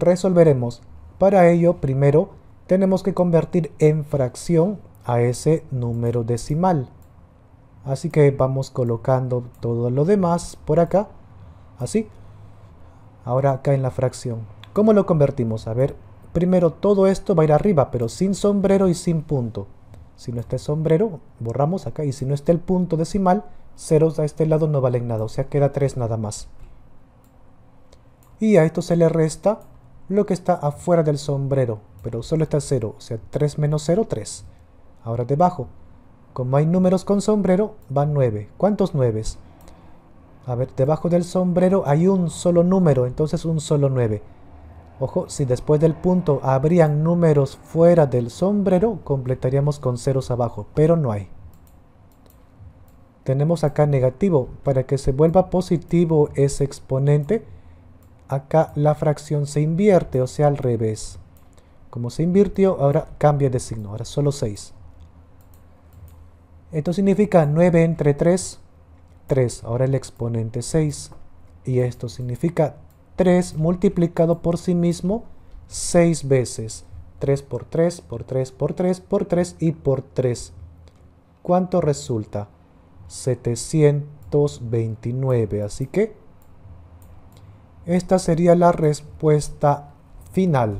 resolveremos. Para ello, primero, tenemos que convertir en fracción a ese número decimal. Así que vamos colocando todo lo demás por acá, así. Ahora acá en la fracción. ¿Cómo lo convertimos? A ver, primero todo esto va a ir arriba, pero sin sombrero y sin punto. Si no está el sombrero, borramos acá. Y si no está el punto decimal, ceros a este lado no valen nada, o sea, queda 3 nada más. Y a esto se le resta lo que está afuera del sombrero, pero solo está 0, o sea 3 menos 0, 3. Ahora debajo, como hay números con sombrero, van 9. ¿Cuántos 9? A ver, debajo del sombrero hay un solo número, entonces un solo 9. Ojo, si después del punto habrían números fuera del sombrero, completaríamos con ceros abajo, pero no hay. Tenemos acá negativo, para que se vuelva positivo ese exponente, acá la fracción se invierte, o sea al revés. Como se invirtió, ahora cambia de signo, ahora solo 6. Esto significa 9 entre 3, 3, ahora el exponente 6. Y esto significa 3 multiplicado por sí mismo 6 veces. 3 por 3, por 3, por 3, por 3 y por 3. ¿Cuánto resulta? 729, así que esta sería la respuesta final.